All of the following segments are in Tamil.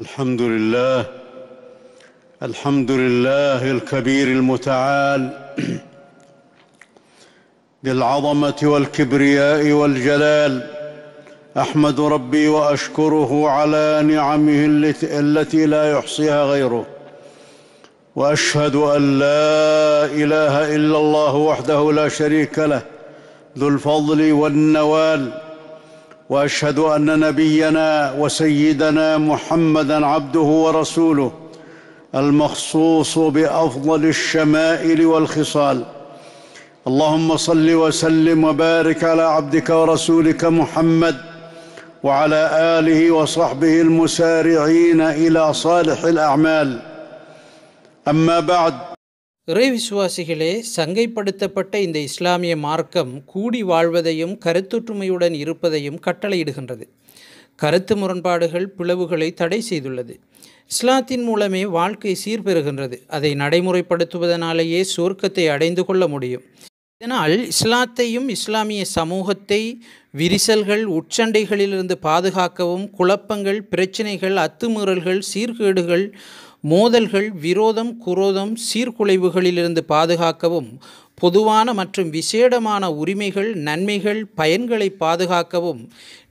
الحمد لله الحمد لله الكبير المتعال بالعظمه والكبرياء والجلال احمد ربي واشكره على نعمه التي لا يحصيها غيره واشهد ان لا اله الا الله وحده لا شريك له ذو الفضل والنوال واشهد ان نبينا وسيدنا محمدا عبده ورسوله المخصوص بافضل الشمائل والخصال اللهم صل وسلم وبارك على عبدك ورسولك محمد وعلى اله وصحبه المسارعين الى صالح الاعمال اما بعد இறை விசுவாசிகளே சங்கைப்படுத்தப்பட்ட இந்த இஸ்லாமிய மார்க்கம் கூடி வாழ்வதையும் கருத்தொற்றுமையுடன் இருப்பதையும் கட்டளையிடுகின்றது கருத்து முரண்பாடுகள் பிளவுகளை தடை செய்துள்ளது இஸ்லாத்தின் மூலமே வாழ்க்கை சீர்பெறுகின்றது அதை நடைமுறைப்படுத்துவதனாலேயே சுருக்கத்தை அடைந்து கொள்ள முடியும் இதனால் இஸ்லாத்தையும் இஸ்லாமிய சமூகத்தை விரிசல்கள் உச்சண்டைகளிலிருந்து பாதுகாக்கவும் குழப்பங்கள் பிரச்சினைகள் அத்துமீறல்கள் சீர்கேடுகள் மோதல்கள் விரோதம் குரோதம் சீர்குலைவுகளிலிருந்து பாதுகாக்கவும் பொதுவான மற்றும் விசேடமான உரிமைகள் நன்மைகள் பயன்களை பாதுகாக்கவும்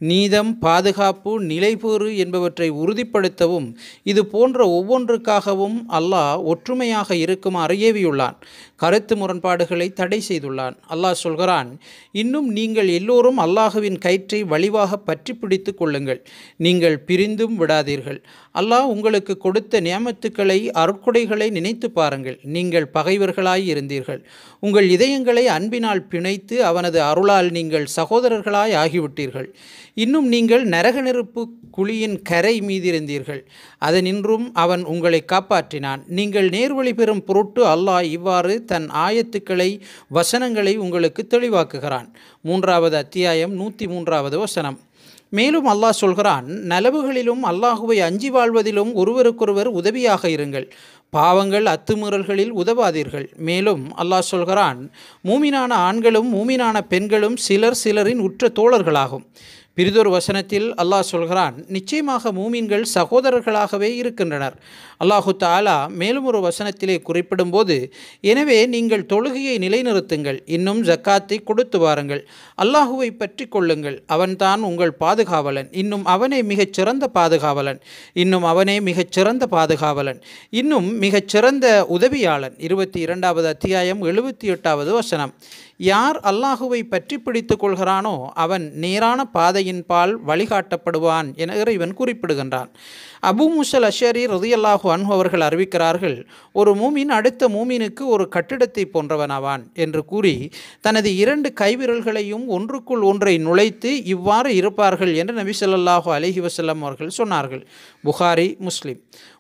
நீதம் பாதுகாப்பு நிலைபூறு என்பவற்றை உறுதிப்படுத்தவும் இது போன்ற ஒவ்வொன்றுக்காகவும் அல்லாஹ் ஒற்றுமையாக இருக்கும் அறியவியுள்ளான் கருத்து முரண்பாடுகளை தடை செய்துள்ளான் அல்லாஹ் சொல்கிறான் இன்னும் நீங்கள் எல்லோரும் அல்லாஹுவின் கயிற்றை வலிவாக பற்றி பிடித்து கொள்ளுங்கள் நீங்கள் பிரிந்தும் விடாதீர்கள் அல்லாஹ் உங்களுக்கு கொடுத்த நியமத்துக்களை அருட்கொடைகளை நினைத்து பாருங்கள் நீங்கள் பகைவர்களாய் இருந்தீர்கள் உங்கள் இதயங்களை அன்பினால் பிணைத்து அவனது அருளால் நீங்கள் சகோதரர்களாய் ஆகிவிட்டீர்கள் இன்னும் நீங்கள் நரக நெருப்பு குழியின் கரை மீதிருந்தீர்கள் அதனின்றும் அவன் உங்களை காப்பாற்றினான் நீங்கள் நேர்வழி பெறும் பொருட்டு அல்லாஹ் இவ்வாறு தன் ஆயத்துக்களை வசனங்களை உங்களுக்கு தெளிவாக்குகிறான் மூன்றாவது அத்தியாயம் நூற்றி மூன்றாவது வசனம் மேலும் அல்லாஹ் சொல்கிறான் நலவுகளிலும் அல்லாஹுவை அஞ்சி வாழ்வதிலும் ஒருவருக்கொருவர் உதவியாக இருங்கள் பாவங்கள் அத்துமுறல்களில் உதவாதீர்கள் மேலும் அல்லாஹ் சொல்கிறான் மூமினான ஆண்களும் மூமினான பெண்களும் சிலர் சிலரின் உற்ற தோழர்களாகும் பிரிதொரு வசனத்தில் அல்லாஹ் சொல்கிறான் நிச்சயமாக மூமின்கள் சகோதரர்களாகவே இருக்கின்றனர் அல்லாஹு தாலா மேலும் ஒரு வசனத்திலே குறிப்பிடும்போது எனவே நீங்கள் தொழுகையை நிலைநிறுத்துங்கள் இன்னும் ஜக்காத்தை கொடுத்து வாருங்கள் அல்லாஹுவை பற்றி கொள்ளுங்கள் அவன்தான் உங்கள் பாதுகாவலன் இன்னும் அவனே மிகச்சிறந்த பாதுகாவலன் இன்னும் அவனே மிகச்சிறந்த பாதுகாவலன் இன்னும் மிகச்சிறந்த உதவியாளன் இருபத்தி இரண்டாவது அத்தியாயம் எழுபத்தி எட்டாவது வசனம் யார் அல்லாஹுவை பற்றி பிடித்து கொள்கிறானோ அவன் நேரான பாதையின்பால் வழிகாட்டப்படுவான் என இறைவன் குறிப்பிடுகின்றான் அபு முசல் அஷரி ருதியல்லாஹு அன்ஹு அவர்கள் அறிவிக்கிறார்கள் ஒரு மூமின் அடுத்த மூமினுக்கு ஒரு கட்டிடத்தை போன்றவனாவான் என்று கூறி தனது இரண்டு கைவிரல்களையும் ஒன்றுக்குள் ஒன்றை நுழைத்து இவ்வாறு இருப்பார்கள் என்று நபி சொல்லாஹு அலிஹி வசல்லம் அவர்கள் சொன்னார்கள் புகாரி முஸ்லிம்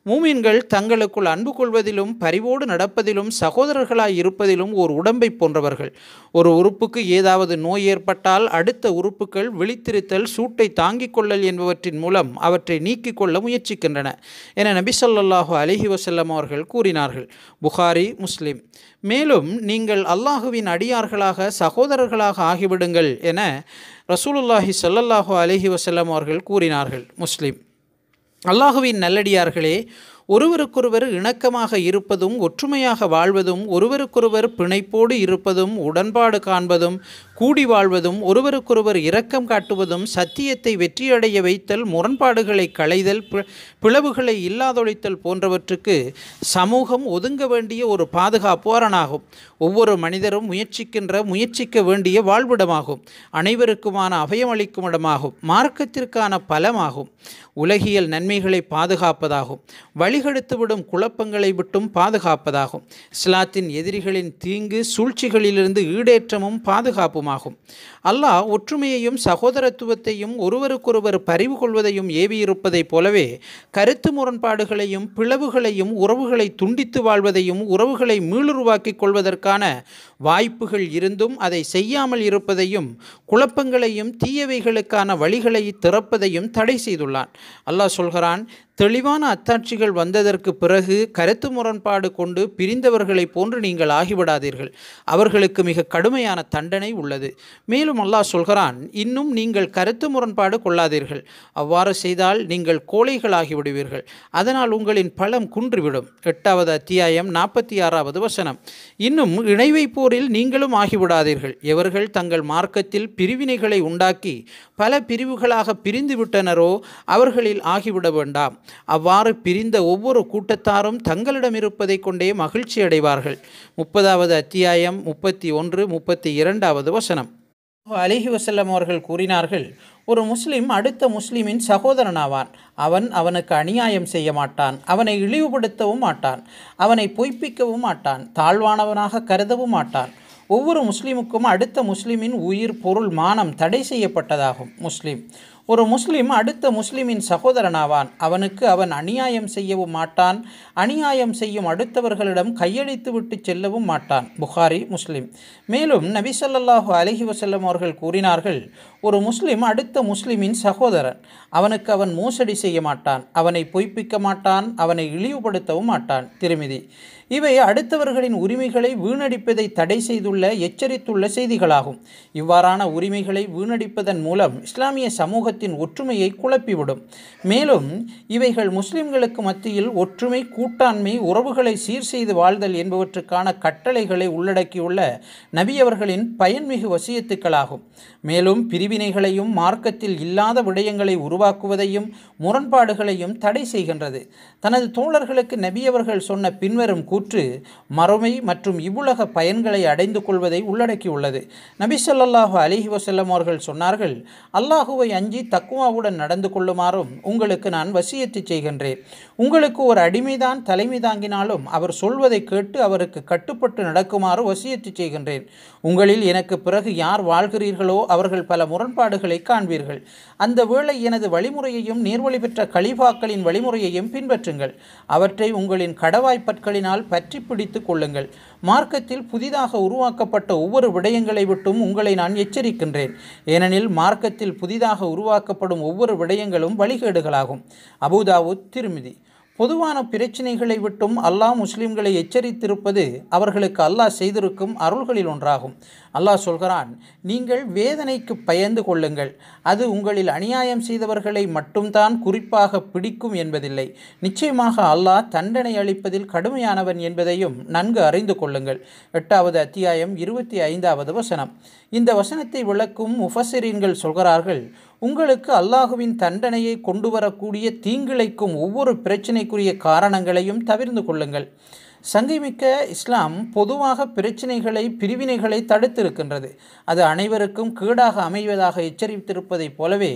மூமின்கள் தங்களுக்குள் அன்பு கொள்வதிலும் பரிவோடு நடப்பதிலும் சகோதரர்களாய் இருப்பதிலும் ஒரு உடம்பை போன்றவர்கள் ஒரு உறுப்புக்கு ஏதாவது நோய் ஏற்பட்டால் அடுத்த உறுப்புகள் விழித்திருத்தல் சூட்டை தாங்கிக் கொள்ளல் என்பவற்றின் மூலம் அவற்றை நீக்கிக் கொள்ள முயற்சி முயற்சிக்கின்றன என நபி சொல்லாஹு அலிஹி வசல்லம் அவர்கள் கூறினார்கள் புகாரி முஸ்லிம் மேலும் நீங்கள் அல்லாஹுவின் அடியார்களாக சகோதரர்களாக ஆகிவிடுங்கள் என ரசூலுல்லாஹி சொல்லல்லாஹு அலிஹி வசல்லம் அவர்கள் கூறினார்கள் முஸ்லிம் அல்லாஹுவின் நல்லடியார்களே ஒருவருக்கொருவர் இணக்கமாக இருப்பதும் ஒற்றுமையாக வாழ்வதும் ஒருவருக்கொருவர் பிணைப்போடு இருப்பதும் உடன்பாடு காண்பதும் கூடி வாழ்வதும் ஒருவருக்கொருவர் இரக்கம் காட்டுவதும் சத்தியத்தை வெற்றியடைய வைத்தல் முரண்பாடுகளை களைதல் பிளவுகளை இல்லாதொழித்தல் போன்றவற்றுக்கு சமூகம் ஒதுங்க வேண்டிய ஒரு பாதுகாப்பு அரணாகும் ஒவ்வொரு மனிதரும் முயற்சிக்கின்ற முயற்சிக்க வேண்டிய வாழ்விடமாகும் அனைவருக்குமான அபயமளிக்கும் இடமாகும் மார்க்கத்திற்கான பலமாகும் உலகியல் நன்மைகளை பாதுகாப்பதாகும் வழிகெடுத்துவிடும் குழப்பங்களை விட்டும் பாதுகாப்பதாகும் இஸ்லாத்தின் எதிரிகளின் தீங்கு சூழ்ச்சிகளிலிருந்து ஈடேற்றமும் பாதுகாப்புமாகும் ஆகும் அல்லாஹ் ஒற்றுமையையும் சகோதரத்துவத்தையும் ஒருவருக்கொருவர் பறிவு கொள்வதையும் ஏவியிருப்பதைப் போலவே கருத்து முரண்பாடுகளையும் பிளவுகளையும் உறவுகளை துண்டித்து வாழ்வதையும் உறவுகளை மீளுருவாக்கிக் கொள்வதற்கான வாய்ப்புகள் இருந்தும் அதை செய்யாமல் இருப்பதையும் குழப்பங்களையும் தீயவைகளுக்கான வழிகளை திறப்பதையும் தடை செய்துள்ளான் அல்லாஹ் சொல்கிறான் தெளிவான அத்தாட்சிகள் வந்ததற்கு பிறகு கருத்து முரண்பாடு கொண்டு பிரிந்தவர்களை போன்று நீங்கள் ஆகிவிடாதீர்கள் அவர்களுக்கு மிக கடுமையான தண்டனை உள்ளது மேலும் அல்லாஹ் சொல்கிறான் இன்னும் நீங்கள் கருத்து முரண்பாடு கொள்ளாதீர்கள் அவ்வாறு செய்தால் நீங்கள் கோழைகளாகிவிடுவீர்கள் அதனால் உங்களின் பலம் குன்றுவிடும் எட்டாவது அத்தியாயம் நாற்பத்தி ஆறாவது வசனம் இன்னும் இணைவை வைப்போர் போரில் நீங்களும் ஆகிவிடாதீர்கள் எவர்கள் தங்கள் மார்க்கத்தில் பிரிவினைகளை உண்டாக்கி பல பிரிவுகளாக பிரிந்து விட்டனரோ அவர்களில் ஆகிவிட வேண்டாம் அவ்வாறு பிரிந்த ஒவ்வொரு கூட்டத்தாரும் தங்களிடம் இருப்பதை கொண்டே மகிழ்ச்சி அடைவார்கள் முப்பதாவது அத்தியாயம் முப்பத்தி ஒன்று முப்பத்தி இரண்டாவது வசனம் அலிஹி வசல்லம் அவர்கள் கூறினார்கள் ஒரு முஸ்லிம் அடுத்த முஸ்லிமின் சகோதரனாவான் அவன் அவனுக்கு அநியாயம் செய்ய மாட்டான் அவனை இழிவுபடுத்தவும் மாட்டான் அவனை பொய்ப்பிக்கவும் மாட்டான் தாழ்வானவனாக கருதவும் மாட்டான் ஒவ்வொரு முஸ்லீமுக்கும் அடுத்த முஸ்லிமின் உயிர் பொருள் மானம் தடை செய்யப்பட்டதாகும் முஸ்லீம் ஒரு முஸ்லீம் அடுத்த முஸ்லிமின் சகோதரனாவான் அவனுக்கு அவன் அநியாயம் செய்யவும் மாட்டான் அநியாயம் செய்யும் அடுத்தவர்களிடம் கையளித்து விட்டு செல்லவும் மாட்டான் புகாரி முஸ்லிம் மேலும் நபிசல்லாஹு அலஹி வசல்லம் அவர்கள் கூறினார்கள் ஒரு முஸ்லிம் அடுத்த முஸ்லிமின் சகோதரன் அவனுக்கு அவன் மோசடி செய்ய மாட்டான் அவனை பொய்ப்பிக்க மாட்டான் அவனை இழிவுபடுத்தவும் மாட்டான் திருமிதி இவை அடுத்தவர்களின் உரிமைகளை வீணடிப்பதை தடை செய்துள்ள எச்சரித்துள்ள செய்திகளாகும் இவ்வாறான உரிமைகளை வீணடிப்பதன் மூலம் இஸ்லாமிய சமூகத்தில் சமூகத்தின் ஒற்றுமையை குழப்பிவிடும் மேலும் இவைகள் முஸ்லிம்களுக்கு மத்தியில் ஒற்றுமை கூட்டாண்மை உறவுகளை சீர் செய்து வாழ்தல் என்பவற்றுக்கான கட்டளைகளை உள்ளடக்கியுள்ள நபியவர்களின் பயன்மிகு வசியத்துக்களாகும் மேலும் பிரிவினைகளையும் மார்க்கத்தில் இல்லாத விடயங்களை உருவாக்குவதையும் முரண்பாடுகளையும் தடை செய்கின்றது தனது தோழர்களுக்கு நபியவர்கள் சொன்ன பின்வரும் கூற்று மறுமை மற்றும் இவ்வுலக பயன்களை அடைந்து கொள்வதை உள்ளடக்கியுள்ளது நபி சொல்லாஹு அலிஹி வசல்லம் அவர்கள் சொன்னார்கள் அல்லாஹுவை அஞ்சி தக்குவாவுடன் நடந்து கொள்ளுமாறும் உங்களுக்கு நான் வசியத்து செய்கின்றேன் உங்களுக்கு ஒரு அடிமைதான் தலைமை தாங்கினாலும் அவர் சொல்வதை கேட்டு அவருக்கு கட்டுப்பட்டு நடக்குமாறு வசியத்து செய்கின்றேன் உங்களில் எனக்கு பிறகு யார் வாழ்கிறீர்களோ அவர்கள் பல முரண்பாடுகளை காண்பீர்கள் அந்த வேளை எனது வழிமுறையையும் நீர்வழி பெற்ற கலிபாக்களின் வழிமுறையையும் பின்பற்றுங்கள் அவற்றை உங்களின் கடவாய்ப்பற்களினால் பற்றி பிடித்துக் கொள்ளுங்கள் மார்க்கத்தில் புதிதாக உருவாக்கப்பட்ட ஒவ்வொரு விடயங்களை விட்டும் உங்களை நான் எச்சரிக்கின்றேன் ஏனெனில் மார்க்கத்தில் புதிதாக உருவாக்கப்படும் ஒவ்வொரு விடயங்களும் வழிகேடுகளாகும் அபுதாவுத் திருமிதி பொதுவான பிரச்சனைகளை விட்டும் அல்லாஹ் முஸ்லீம்களை எச்சரித்திருப்பது அவர்களுக்கு அல்லாஹ் செய்திருக்கும் அருள்களில் ஒன்றாகும் அல்லாஹ் சொல்கிறான் நீங்கள் வேதனைக்கு பயந்து கொள்ளுங்கள் அது உங்களில் அநியாயம் செய்தவர்களை மட்டும்தான் குறிப்பாக பிடிக்கும் என்பதில்லை நிச்சயமாக அல்லாஹ் தண்டனை அளிப்பதில் கடுமையானவன் என்பதையும் நன்கு அறிந்து கொள்ளுங்கள் எட்டாவது அத்தியாயம் இருபத்தி ஐந்தாவது வசனம் இந்த வசனத்தை விளக்கும் முஃபசிரீன்கள் சொல்கிறார்கள் உங்களுக்கு அல்லாஹுவின் தண்டனையை கொண்டு வரக்கூடிய தீங்கிழைக்கும் ஒவ்வொரு பிரச்சினைக்குரிய காரணங்களையும் தவிர்ந்து கொள்ளுங்கள் சங்கிமிக்க இஸ்லாம் பொதுவாக பிரச்சினைகளை பிரிவினைகளை தடுத்திருக்கின்றது அது அனைவருக்கும் கேடாக அமைவதாக எச்சரித்திருப்பதைப் போலவே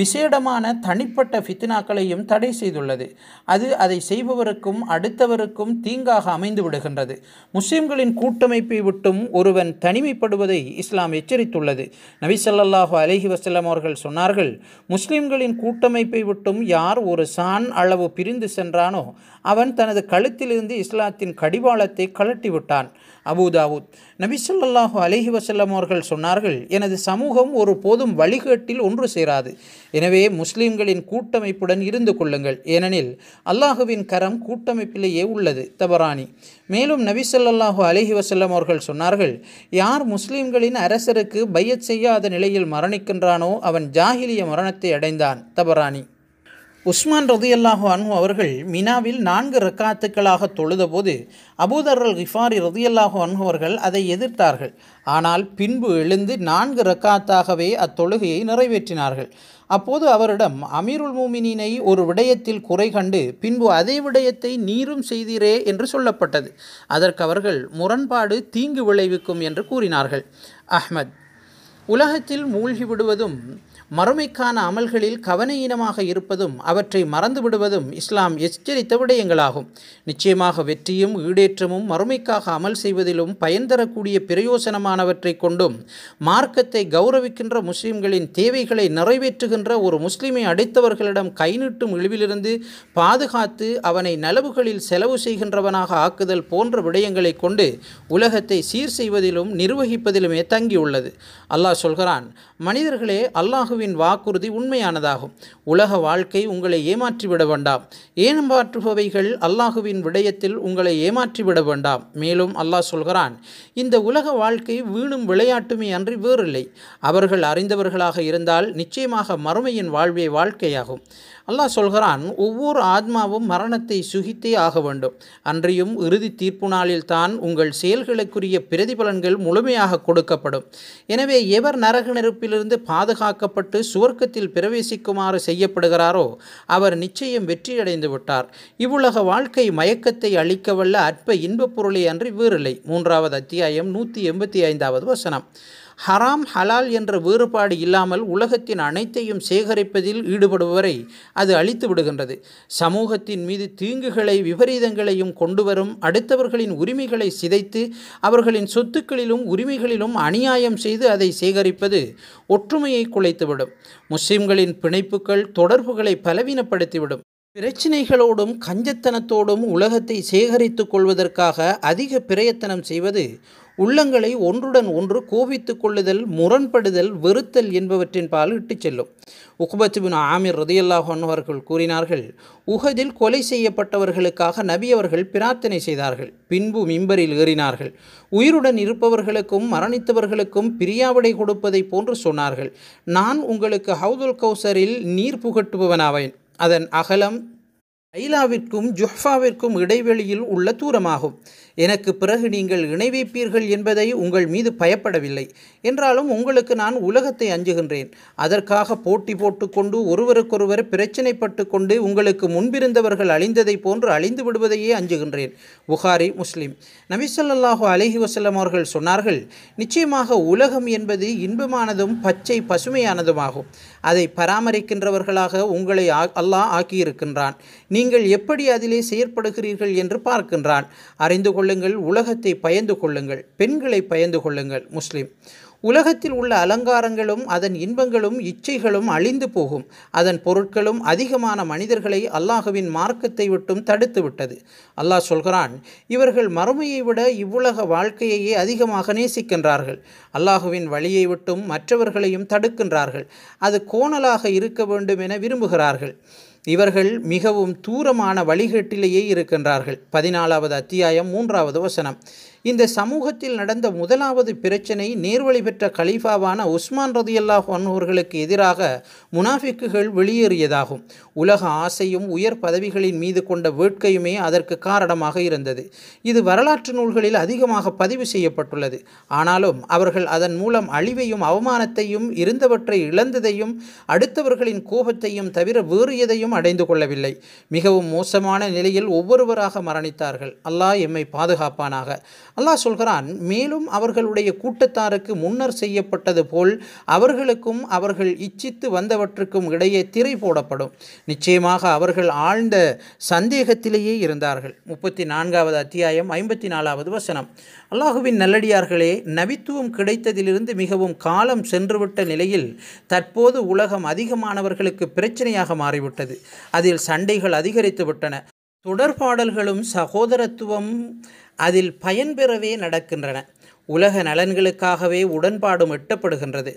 விசேடமான தனிப்பட்ட ஃபித்னாக்களையும் தடை செய்துள்ளது அது அதை செய்பவருக்கும் அடுத்தவருக்கும் தீங்காக அமைந்து விடுகின்றது முஸ்லிம்களின் கூட்டமைப்பை விட்டும் ஒருவன் தனிமைப்படுவதை இஸ்லாம் எச்சரித்துள்ளது நபிசல்லாஹு அலஹி வசல்லம் அவர்கள் சொன்னார் சொன்னார்கள் முஸ்லிம்களின் கூட்டமைப்பை விட்டும் யார் ஒரு சான் அளவு பிரிந்து சென்றானோ அவன் தனது கழுத்திலிருந்து இஸ்லாத்தின் கடிவாளத்தை கலட்டிவிட்டான் அபுதாவுத் நபி சொல்லாஹு அலஹி வசல்லம் அவர்கள் சொன்னார்கள் எனது சமூகம் ஒரு போதும் வழிகேட்டில் ஒன்று சேராது எனவே முஸ்லிம்களின் கூட்டமைப்புடன் இருந்து கொள்ளுங்கள் ஏனெனில் அல்லாஹுவின் கரம் கூட்டமைப்பிலேயே உள்ளது தபராணி மேலும் நபி சொல்லாஹு அலஹி வசல்லம் அவர்கள் சொன்னார்கள் யார் முஸ்லிம்களின் அரசருக்கு பையச் செய்யாத நிலையில் மரணிக்கின்றானோ அவன் ஜாகிலிய மரணத்தை அடைந்தான் தபராணி உஸ்மான் ரதியல்லாஹு அன்ஹு அவர்கள் மினாவில் நான்கு ரக்காத்துக்களாக தொழுதபோது அபூதர்ரல் கிஃபாரி ரதியல்லாஹு அன்ஹு அவர்கள் அதை எதிர்த்தார்கள் ஆனால் பின்பு எழுந்து நான்கு ரக்காத்தாகவே அத்தொழுகையை நிறைவேற்றினார்கள் அப்போது அவரிடம் அமீருல் மூமினினை ஒரு விடயத்தில் குறை கண்டு பின்பு அதே விடயத்தை நீரும் செய்தீரே என்று சொல்லப்பட்டது அதற்கு அவர்கள் முரண்பாடு தீங்கு விளைவிக்கும் என்று கூறினார்கள் அஹ்மத் உலகத்தில் மூழ்கி விடுவதும் மறுமைக்கான அமல்களில் கவனையீனமாக இருப்பதும் அவற்றை மறந்துவிடுவதும் இஸ்லாம் எச்சரித்த விடயங்களாகும் நிச்சயமாக வெற்றியும் ஈடேற்றமும் மறுமைக்காக அமல் செய்வதிலும் பயன் தரக்கூடிய பிரயோசனமானவற்றை கொண்டும் மார்க்கத்தை கௌரவிக்கின்ற முஸ்லிம்களின் தேவைகளை நிறைவேற்றுகின்ற ஒரு முஸ்லிமை அடைத்தவர்களிடம் கைநீட்டும் இழிவிலிருந்து பாதுகாத்து அவனை நலவுகளில் செலவு செய்கின்றவனாக ஆக்குதல் போன்ற விடயங்களை கொண்டு உலகத்தை சீர் செய்வதிலும் நிர்வகிப்பதிலுமே தங்கியுள்ளது அல்லாஹ் சொல்கிறான் மனிதர்களே அல்லாஹுவே குருவின் வாக்குறுதி உண்மையானதாகும் உலக வாழ்க்கை உங்களை ஏமாற்றிவிட வேண்டாம் ஏமாற்றுபவைகள் அல்லாஹுவின் விடயத்தில் உங்களை ஏமாற்றிவிட வேண்டாம் மேலும் அல்லாஹ் சொல்கிறான் இந்த உலக வாழ்க்கை வீணும் விளையாட்டுமே அன்றி வேறில்லை அவர்கள் அறிந்தவர்களாக இருந்தால் நிச்சயமாக மறுமையின் வாழ்வே வாழ்க்கையாகும் அல்லாஹ் சொல்கிறான் ஒவ்வொரு ஆத்மாவும் மரணத்தை சுகித்தே ஆக வேண்டும் அன்றையும் இறுதி தீர்ப்பு நாளில்தான் உங்கள் செயல்களுக்குரிய பிரதிபலன்கள் முழுமையாக கொடுக்கப்படும் எனவே எவர் நரக நெருப்பிலிருந்து பாதுகாக்கப்பட்டு சுவர்க்கத்தில் பிரவேசிக்குமாறு செய்யப்படுகிறாரோ அவர் நிச்சயம் வெற்றியடைந்து விட்டார் இவ்வுலக வாழ்க்கை மயக்கத்தை அளிக்கவல்ல அற்ப இன்பப் பொருளை அன்றி வேறில்லை மூன்றாவது அத்தியாயம் நூற்றி எண்பத்தி ஐந்தாவது வசனம் ஹராம் ஹலால் என்ற வேறுபாடு இல்லாமல் உலகத்தின் அனைத்தையும் சேகரிப்பதில் ஈடுபடுபவரை அது அழித்து விடுகின்றது சமூகத்தின் மீது தீங்குகளை விபரீதங்களையும் கொண்டுவரும் அடுத்தவர்களின் உரிமைகளை சிதைத்து அவர்களின் சொத்துக்களிலும் உரிமைகளிலும் அநியாயம் செய்து அதை சேகரிப்பது ஒற்றுமையை குலைத்துவிடும் முஸ்லிம்களின் பிணைப்புகள் தொடர்புகளை பலவீனப்படுத்திவிடும் பிரச்சினைகளோடும் கஞ்சத்தனத்தோடும் உலகத்தை சேகரித்து கொள்வதற்காக அதிக பிரயத்தனம் செய்வது உள்ளங்களை ஒன்றுடன் ஒன்று கோபித்து கொள்ளுதல் முரண்படுதல் வெறுத்தல் என்பவற்றின் பால் இட்டுச் செல்லும் உக்பத்துபின் ஆமிர் ரதியல்லாஹ் அவர்கள் கூறினார்கள் உகதில் கொலை செய்யப்பட்டவர்களுக்காக நபி அவர்கள் பிரார்த்தனை செய்தார்கள் பின்பு மிம்பரில் ஏறினார்கள் உயிருடன் இருப்பவர்களுக்கும் மரணித்தவர்களுக்கும் பிரியாவிடை கொடுப்பதை போன்று சொன்னார்கள் நான் உங்களுக்கு ஹவுதுல் கௌசரில் நீர் புகட்டுபவனாவேன் அதன் அகலம் ஐலாவிற்கும் ஜுஹ்ஃபாவிற்கும் இடைவெளியில் உள்ள தூரமாகும் எனக்கு பிறகு நீங்கள் இணைவிப்பீர்கள் என்பதை உங்கள் மீது பயப்படவில்லை என்றாலும் உங்களுக்கு நான் உலகத்தை அஞ்சுகின்றேன் அதற்காக போட்டி போட்டுக்கொண்டு ஒருவருக்கொருவர் பட்டு கொண்டு உங்களுக்கு முன்பிருந்தவர்கள் அழிந்ததை போன்று அழிந்து விடுவதையே அஞ்சுகின்றேன் புகாரி முஸ்லிம் நபிசல்லாஹு அலஹி வசல்லம் அவர்கள் சொன்னார்கள் நிச்சயமாக உலகம் என்பது இன்பமானதும் பச்சை பசுமையானதுமாகும் அதை பராமரிக்கின்றவர்களாக உங்களை அல்லாஹ் ஆக்கியிருக்கின்றான் நீங்கள் எப்படி அதிலே செயற்படுகிறீர்கள் என்று பார்க்கின்றான் அறிந்து கொள் கொள்ளுங்கள் உலகத்தை பயந்து கொள்ளுங்கள் பெண்களை பயந்து கொள்ளுங்கள் முஸ்லீம் உலகத்தில் உள்ள அலங்காரங்களும் அதன் இன்பங்களும் இச்சைகளும் அழிந்து போகும் அதன் பொருட்களும் அதிகமான மனிதர்களை அல்லாஹுவின் மார்க்கத்தை விட்டும் தடுத்து விட்டது அல்லாஹ் சொல்கிறான் இவர்கள் மறுமையை விட இவ்வுலக வாழ்க்கையையே அதிகமாக நேசிக்கின்றார்கள் அல்லாஹுவின் வழியை விட்டும் மற்றவர்களையும் தடுக்கின்றார்கள் அது கோணலாக இருக்க வேண்டும் என விரும்புகிறார்கள் இவர்கள் மிகவும் தூரமான வழிகட்டிலேயே இருக்கின்றார்கள் பதினாலாவது அத்தியாயம் மூன்றாவது வசனம் இந்த சமூகத்தில் நடந்த முதலாவது பிரச்சனை நேர்வழி பெற்ற கலீஃபாவான உஸ்மான் ரதியல்லாஹ் அவர்களுக்கு எதிராக முனாஃபிக்குகள் வெளியேறியதாகும் உலக ஆசையும் உயர் பதவிகளின் மீது கொண்ட வேட்கையுமே அதற்கு காரணமாக இருந்தது இது வரலாற்று நூல்களில் அதிகமாக பதிவு செய்யப்பட்டுள்ளது ஆனாலும் அவர்கள் அதன் மூலம் அழிவையும் அவமானத்தையும் இருந்தவற்றை இழந்ததையும் அடுத்தவர்களின் கோபத்தையும் தவிர வேறு எதையும் அடைந்து கொள்ளவில்லை மிகவும் மோசமான நிலையில் ஒவ்வொருவராக மரணித்தார்கள் அல்லாஹ் எம்மை பாதுகாப்பானாக அல்லாஹ் சொல்கிறான் மேலும் அவர்களுடைய கூட்டத்தாருக்கு முன்னர் செய்யப்பட்டது போல் அவர்களுக்கும் அவர்கள் இச்சித்து வந்தவற்றுக்கும் இடையே திரை போடப்படும் நிச்சயமாக அவர்கள் ஆழ்ந்த சந்தேகத்திலேயே இருந்தார்கள் முப்பத்தி நான்காவது அத்தியாயம் ஐம்பத்தி நாலாவது வசனம் அல்லாஹுவின் நல்லடியார்களே நபித்துவம் கிடைத்ததிலிருந்து மிகவும் காலம் சென்றுவிட்ட நிலையில் தற்போது உலகம் அதிகமானவர்களுக்கு பிரச்சனையாக மாறிவிட்டது அதில் சண்டைகள் அதிகரித்து விட்டன தொடர்பாடல்களும் சகோதரத்துவம் அதில் பயன்பெறவே நடக்கின்றன உலக நலன்களுக்காகவே உடன்பாடும் எட்டப்படுகின்றது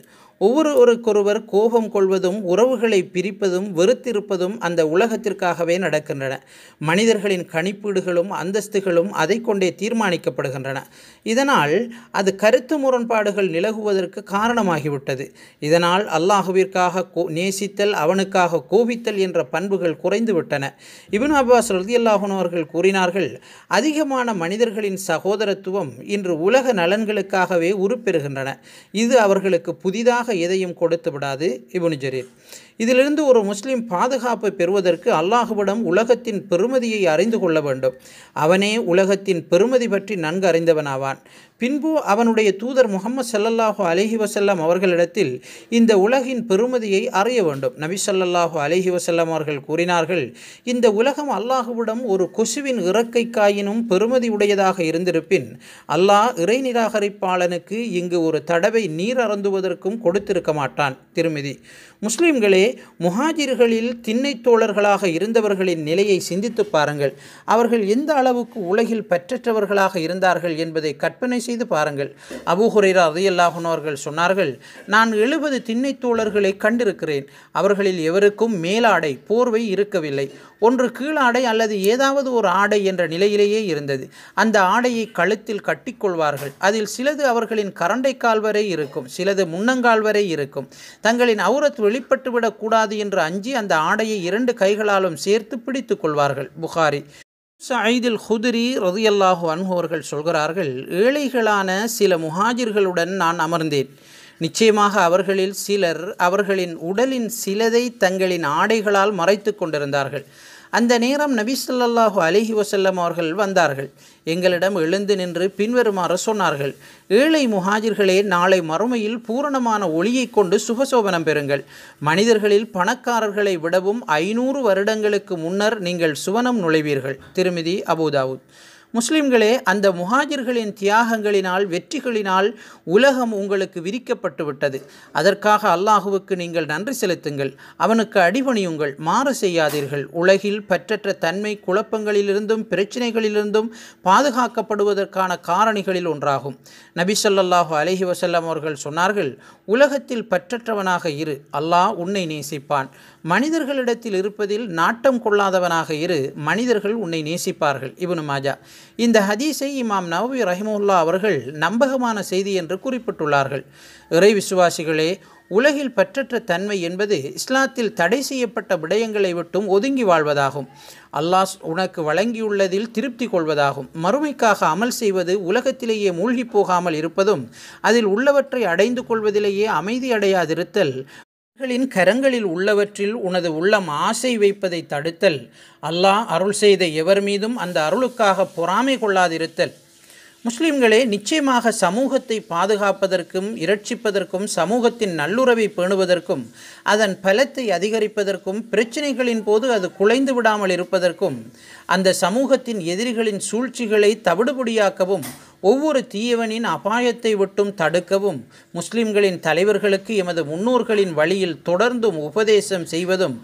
ஒவ்வொருவருக்கொருவர் கோபம் கொள்வதும் உறவுகளை பிரிப்பதும் வெறுத்திருப்பதும் அந்த உலகத்திற்காகவே நடக்கின்றன மனிதர்களின் கணிப்பீடுகளும் அந்தஸ்துகளும் அதை கொண்டே தீர்மானிக்கப்படுகின்றன இதனால் அது கருத்து முரண்பாடுகள் நிலகுவதற்கு காரணமாகிவிட்டது இதனால் அல்லாஹுவிற்காக நேசித்தல் அவனுக்காக கோபித்தல் என்ற பண்புகள் குறைந்துவிட்டன இபின் அப்பாஸ் ரதியல்லாஹன் அவர்கள் கூறினார்கள் அதிகமான மனிதர்களின் சகோதரத்துவம் இன்று உலக நலன்களுக்காகவே உருப்பெறுகின்றன இது அவர்களுக்கு புதிதாக எதையும் கொடுத்து விடாது இபுனு ஜரீர் இதிலிருந்து ஒரு முஸ்லீம் பாதுகாப்பை பெறுவதற்கு அல்லாஹுவிடம் உலகத்தின் பெருமதியை அறிந்து கொள்ள வேண்டும் அவனே உலகத்தின் பெருமதி பற்றி நன்கு அறிந்தவனாவான் பின்பு அவனுடைய தூதர் முகமது சல்லல்லாஹு அலஹி வசல்லாம் அவர்களிடத்தில் இந்த உலகின் பெருமதியை அறிய வேண்டும் நபி சல்லல்லாஹு அலஹி வசல்லாம் அவர்கள் கூறினார்கள் இந்த உலகம் அல்லாஹுவிடம் ஒரு கொசுவின் காயினும் பெருமதி உடையதாக இருந்திருப்பின் அல்லாஹ் இறை நிராகரிப்பாளனுக்கு இங்கு ஒரு தடவை நீர் அறந்துவதற்கும் கொடுத்திருக்க மாட்டான் திருமதி முஸ்லீம்களே முஹாஜிர்களில் திண்ணைத் தோழர்களாக இருந்தவர்களின் நிலையை சிந்தித்து பாருங்கள் அவர்கள் எந்த அளவுக்கு உலகில் பற்றற்றவர்களாக இருந்தார்கள் என்பதை கற்பனை செய்து பாருங்கள் அபுஹுரேரா அதையல்லாஹன் சொன்னார்கள் நான் எழுபது திண்ணைத் தோழர்களை கண்டிருக்கிறேன் அவர்களில் எவருக்கும் மேலாடை போர்வை இருக்கவில்லை ஒன்று கீழாடை அல்லது ஏதாவது ஒரு ஆடை என்ற நிலையிலேயே இருந்தது அந்த ஆடையை கழுத்தில் கட்டிக்கொள்வார்கள் அதில் சிலது அவர்களின் கரண்டை கால் வரை இருக்கும் சிலது முன்னங்கால் வரை இருக்கும் தங்களின் அவுரத் வெளிப்பட்டுவிட கூடாது என்று அஞ்சி அந்த ஆடையை இரண்டு கைகளாலும் சேர்த்து பிடித்து கொள்வார்கள் புகாரி சாயிதில் ஹுதிரி ரதியல்லாஹு அன்ஹோர்கள் சொல்கிறார்கள் ஏழைகளான சில முஹாஜிர்களுடன் நான் அமர்ந்தேன் நிச்சயமாக அவர்களில் சிலர் அவர்களின் உடலின் சிலதை தங்களின் ஆடைகளால் மறைத்து கொண்டிருந்தார்கள் அந்த நேரம் நபிசல்லாஹு அலிஹி வசல்லம் அவர்கள் வந்தார்கள் எங்களிடம் எழுந்து நின்று பின்வருமாறு சொன்னார்கள் ஏழை முஹாஜிர்களே நாளை மறுமையில் பூரணமான ஒளியை கொண்டு சுகசோபனம் பெறுங்கள் மனிதர்களில் பணக்காரர்களை விடவும் ஐநூறு வருடங்களுக்கு முன்னர் நீங்கள் சுவனம் நுழைவீர்கள் திருமிதி அபுதாவுத் முஸ்லிம்களே அந்த முஹாஜிர்களின் தியாகங்களினால் வெற்றிகளினால் உலகம் உங்களுக்கு விரிக்கப்பட்டு விட்டது அதற்காக அல்லாஹுவுக்கு நீங்கள் நன்றி செலுத்துங்கள் அவனுக்கு அடிபணியுங்கள் மாறு செய்யாதீர்கள் உலகில் பற்றற்ற தன்மை குழப்பங்களிலிருந்தும் பிரச்சனைகளிலிருந்தும் பாதுகாக்கப்படுவதற்கான காரணிகளில் ஒன்றாகும் நபி சொல்லல்லாஹு அலஹி வசல்லம் அவர்கள் சொன்னார்கள் உலகத்தில் பற்றற்றவனாக இரு அல்லாஹ் உன்னை நேசிப்பான் மனிதர்களிடத்தில் இருப்பதில் நாட்டம் கொள்ளாதவனாக இரு மனிதர்கள் உன்னை நேசிப்பார்கள் இவனு மாஜா இந்த ஹதீஸை இமாம் நவவி ரஹிமுல்லா அவர்கள் நம்பகமான செய்தி என்று குறிப்பிட்டுள்ளார்கள் இறை விசுவாசிகளே உலகில் பற்றற்ற தன்மை என்பது இஸ்லாத்தில் தடை செய்யப்பட்ட விடயங்களை விட்டும் ஒதுங்கி வாழ்வதாகும் அல்லாஹ் உனக்கு வழங்கியுள்ளதில் திருப்தி கொள்வதாகும் மறுமைக்காக அமல் செய்வது உலகத்திலேயே மூழ்கி போகாமல் இருப்பதும் அதில் உள்ளவற்றை அடைந்து கொள்வதிலேயே அமைதி அடையாதிருத்தல் அவர்களின் கரங்களில் உள்ளவற்றில் உனது உள்ளம் ஆசை வைப்பதை தடுத்தல் அல்லாஹ் அருள் செய்த எவர் மீதும் அந்த அருளுக்காக பொறாமை கொள்ளாதிருத்தல் முஸ்லிம்களே நிச்சயமாக சமூகத்தை பாதுகாப்பதற்கும் இரட்சிப்பதற்கும் சமூகத்தின் நல்லுறவை பேணுவதற்கும் அதன் பலத்தை அதிகரிப்பதற்கும் பிரச்சினைகளின் போது அது குலைந்து விடாமல் இருப்பதற்கும் அந்த சமூகத்தின் எதிரிகளின் சூழ்ச்சிகளை தவிடுபடியாக்கவும் ஒவ்வொரு தீயவனின் அபாயத்தை விட்டும் தடுக்கவும் முஸ்லிம்களின் தலைவர்களுக்கு எமது முன்னோர்களின் வழியில் தொடர்ந்தும் உபதேசம் செய்வதும்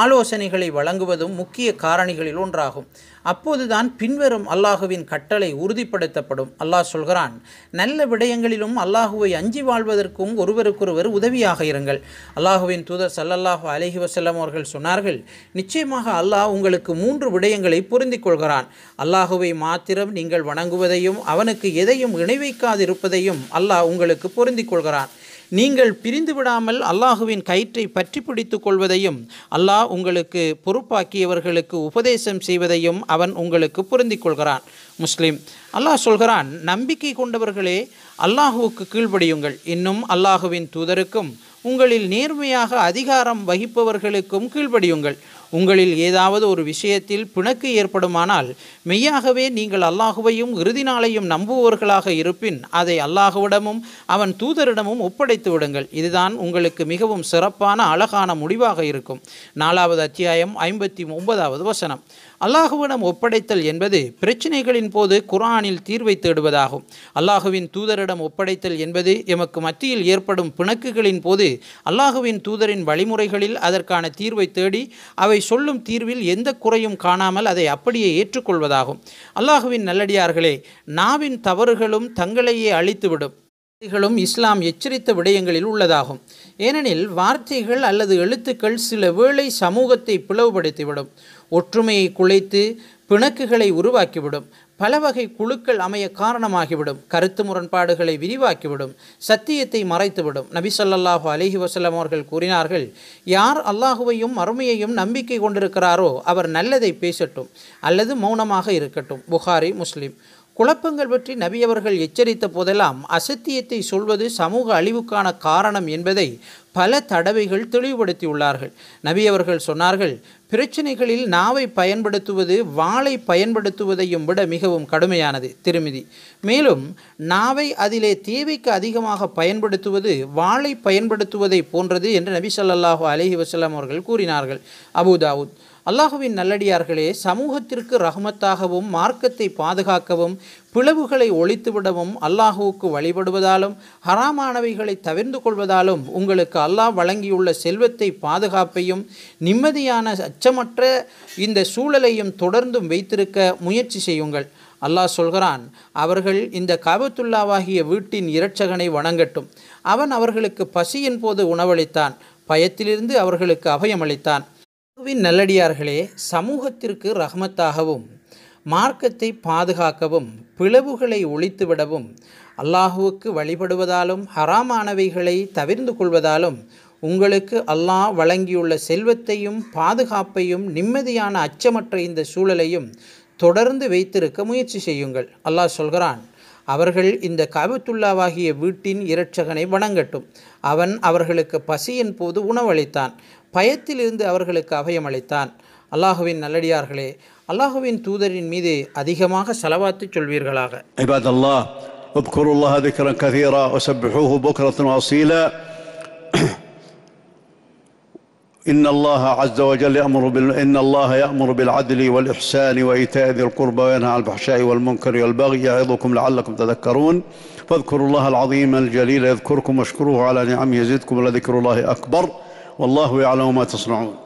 ஆலோசனைகளை வழங்குவதும் முக்கிய காரணிகளில் ஒன்றாகும் அப்போதுதான் பின்வரும் அல்லாஹுவின் கட்டளை உறுதிப்படுத்தப்படும் அல்லாஹ் சொல்கிறான் நல்ல விடயங்களிலும் அல்லாஹுவை அஞ்சி வாழ்வதற்கும் ஒருவருக்கொருவர் உதவியாக இருங்கள் அல்லாஹுவின் தூதர் சல்லல்லாஹு அலஹி வசல்லம் அவர்கள் சொன்னார்கள் நிச்சயமாக அல்லாஹ் உங்களுக்கு மூன்று விடயங்களை பொருந்திக் கொள்கிறான் அல்லாஹுவை மாத்திரம் நீங்கள் வணங்குவதையும் அவனுக்கு எதையும் இணை வைக்காதிருப்பதையும் அல்லாஹ் உங்களுக்கு பொருந்திக் கொள்கிறான் நீங்கள் பிரிந்து விடாமல் அல்லாஹுவின் கயிற்றை பற்றி பிடித்து கொள்வதையும் அல்லாஹ் உங்களுக்கு பொறுப்பாக்கியவர்களுக்கு உபதேசம் செய்வதையும் அவன் உங்களுக்கு புரிந்து கொள்கிறான் முஸ்லீம் அல்லாஹ் சொல்கிறான் நம்பிக்கை கொண்டவர்களே அல்லாஹுவுக்கு கீழ்படியுங்கள் இன்னும் அல்லாஹுவின் தூதருக்கும் உங்களில் நேர்மையாக அதிகாரம் வகிப்பவர்களுக்கும் கீழ்படியுங்கள் உங்களில் ஏதாவது ஒரு விஷயத்தில் பிணக்கு ஏற்படுமானால் மெய்யாகவே நீங்கள் அல்லாஹுவையும் இறுதி நாளையும் நம்புவவர்களாக இருப்பின் அதை அல்லாஹுவிடமும் அவன் தூதரிடமும் ஒப்படைத்து விடுங்கள் இதுதான் உங்களுக்கு மிகவும் சிறப்பான அழகான முடிவாக இருக்கும் நாலாவது அத்தியாயம் ஐம்பத்தி ஒன்பதாவது வசனம் அல்லாஹுவிடம் ஒப்படைத்தல் என்பது பிரச்சினைகளின் போது குரானில் தீர்வை தேடுவதாகும் அல்லாஹுவின் தூதரிடம் ஒப்படைத்தல் என்பது எமக்கு மத்தியில் ஏற்படும் பிணக்குகளின் போது அல்லாஹுவின் தூதரின் வழிமுறைகளில் அதற்கான தீர்வை தேடி அவை சொல்லும் தீர்வில் எந்த குறையும் காணாமல் அதை அப்படியே ஏற்றுக்கொள்வதாகும் அல்லாஹுவின் நல்லடியார்களே நாவின் தவறுகளும் தங்களையே அழித்துவிடும் வார்த்தைகளும் இஸ்லாம் எச்சரித்த விடயங்களில் உள்ளதாகும் ஏனெனில் வார்த்தைகள் அல்லது எழுத்துக்கள் சில வேளை சமூகத்தை பிளவுபடுத்திவிடும் ஒற்றுமையை குலைத்து பிணக்குகளை உருவாக்கிவிடும் பல வகை குழுக்கள் அமைய காரணமாகிவிடும் கருத்து முரண்பாடுகளை விரிவாக்கிவிடும் சத்தியத்தை மறைத்துவிடும் நபி சொல்லல்லாஹு அலிஹி வசலம் அவர்கள் கூறினார்கள் யார் அல்லாஹுவையும் மறுமையையும் நம்பிக்கை கொண்டிருக்கிறாரோ அவர் நல்லதை பேசட்டும் அல்லது மௌனமாக இருக்கட்டும் புகாரி முஸ்லீம் குழப்பங்கள் பற்றி நபியவர்கள் எச்சரித்த போதெல்லாம் அசத்தியத்தை சொல்வது சமூக அழிவுக்கான காரணம் என்பதை பல தடவைகள் தெளிவுபடுத்தியுள்ளார்கள் நபியவர்கள் சொன்னார்கள் பிரச்சனைகளில் நாவை பயன்படுத்துவது வாளை பயன்படுத்துவதையும் விட மிகவும் கடுமையானது திருமிதி மேலும் நாவை அதிலே தேவைக்கு அதிகமாக பயன்படுத்துவது வாளை பயன்படுத்துவதை போன்றது என்று நபி சொல்லாஹு அலஹி வசலாம் அவர்கள் கூறினார்கள் அபுதாவுத் அல்லாஹுவின் நல்லடியார்களே சமூகத்திற்கு ரஹமத்தாகவும் மார்க்கத்தை பாதுகாக்கவும் பிளவுகளை ஒழித்துவிடவும் அல்லாஹுவுக்கு வழிபடுவதாலும் ஹராமானவைகளை தவிர்ந்து கொள்வதாலும் உங்களுக்கு அல்லாஹ் வழங்கியுள்ள செல்வத்தை பாதுகாப்பையும் நிம்மதியான அச்சமற்ற இந்த சூழலையும் தொடர்ந்தும் வைத்திருக்க முயற்சி செய்யுங்கள் அல்லாஹ் சொல்கிறான் அவர்கள் இந்த காபத்துல்லாவாகிய வீட்டின் இரட்சகனை வணங்கட்டும் அவன் அவர்களுக்கு பசியின் போது உணவளித்தான் பயத்திலிருந்து அவர்களுக்கு அபயமளித்தான் இயேசுவின் நல்லடியார்களே சமூகத்திற்கு ரஹமத்தாகவும் மார்க்கத்தை பாதுகாக்கவும் பிளவுகளை ஒழித்துவிடவும் அல்லாஹுவுக்கு வழிபடுவதாலும் ஹராமானவைகளை தவிர்ந்து கொள்வதாலும் உங்களுக்கு அல்லாஹ் வழங்கியுள்ள செல்வத்தையும் பாதுகாப்பையும் நிம்மதியான அச்சமற்ற இந்த சூழலையும் தொடர்ந்து வைத்திருக்க முயற்சி செய்யுங்கள் அல்லாஹ் சொல்கிறான் அவர்கள் இந்த காபத்துல்லாவாகிய வீட்டின் இரட்சகனை வணங்கட்டும் அவன் அவர்களுக்கு பசியின் போது உணவளித்தான் பயத்திலிருந்து அவர்களுக்கு அபயமளித்தான் அல்லாஹுவின் நல்லடியார்களே அல்லாஹுவின் தூதரின் மீது அதிகமாக செலவாத்து சொல்வீர்களாக إن الله عز وجل يأمر بال... إن الله يأمر بالعدل والإحسان وإيتاء ذي القربى وينهى عن الفحشاء والمنكر والبغي يعظكم لعلكم تذكرون فاذكروا الله العظيم الجليل يذكركم واشكروه على نعمه يزدكم ولذكر الله أكبر والله يعلم ما تصنعون